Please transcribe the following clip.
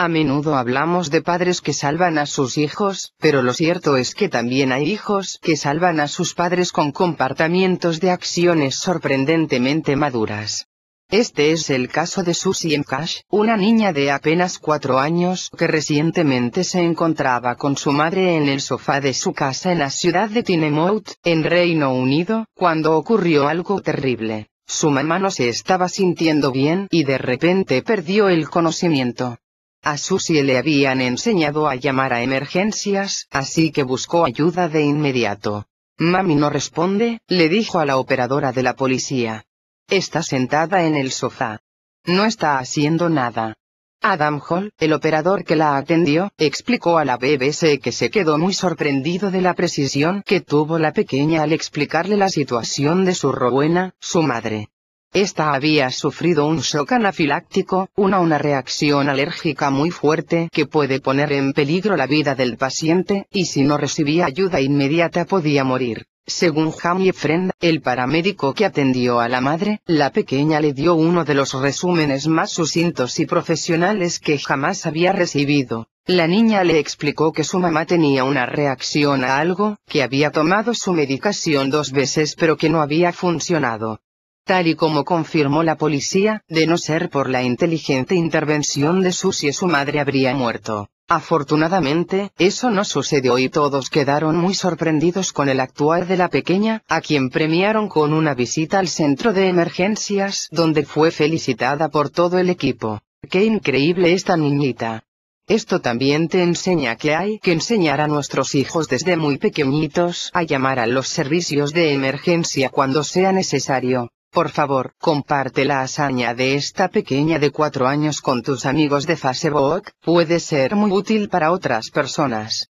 A menudo hablamos de padres que salvan a sus hijos, pero lo cierto es que también hay hijos que salvan a sus padres con comportamientos de acciones sorprendentemente maduras. Este es el caso de Susie M. Cash, una niña de apenas cuatro años que recientemente se encontraba con su madre en el sofá de su casa en la ciudad de Tynemouth, en Reino Unido, cuando ocurrió algo terrible. Su mamá no se estaba sintiendo bien y de repente perdió el conocimiento. A Susie le habían enseñado a llamar a emergencias, así que buscó ayuda de inmediato. Mami no responde, le dijo a la operadora de la policía. Está sentada en el sofá. No está haciendo nada. Adam Hall, el operador que la atendió, explicó a la BBC que se quedó muy sorprendido de la precisión que tuvo la pequeña al explicarle la situación de su robuena, su madre. Esta había sufrido un shock anafiláctico, una, una reacción alérgica muy fuerte que puede poner en peligro la vida del paciente, y si no recibía ayuda inmediata podía morir. Según Jamie Friend, el paramédico que atendió a la madre, la pequeña le dio uno de los resúmenes más sucintos y profesionales que jamás había recibido. La niña le explicó que su mamá tenía una reacción a algo, que había tomado su medicación dos veces pero que no había funcionado tal y como confirmó la policía, de no ser por la inteligente intervención de Susie su madre habría muerto. Afortunadamente, eso no sucedió y todos quedaron muy sorprendidos con el actuar de la pequeña, a quien premiaron con una visita al centro de emergencias donde fue felicitada por todo el equipo. ¡Qué increíble esta niñita! Esto también te enseña que hay que enseñar a nuestros hijos desde muy pequeñitos a llamar a los servicios de emergencia cuando sea necesario. Por favor, comparte la hazaña de esta pequeña de cuatro años con tus amigos de Facebook, puede ser muy útil para otras personas.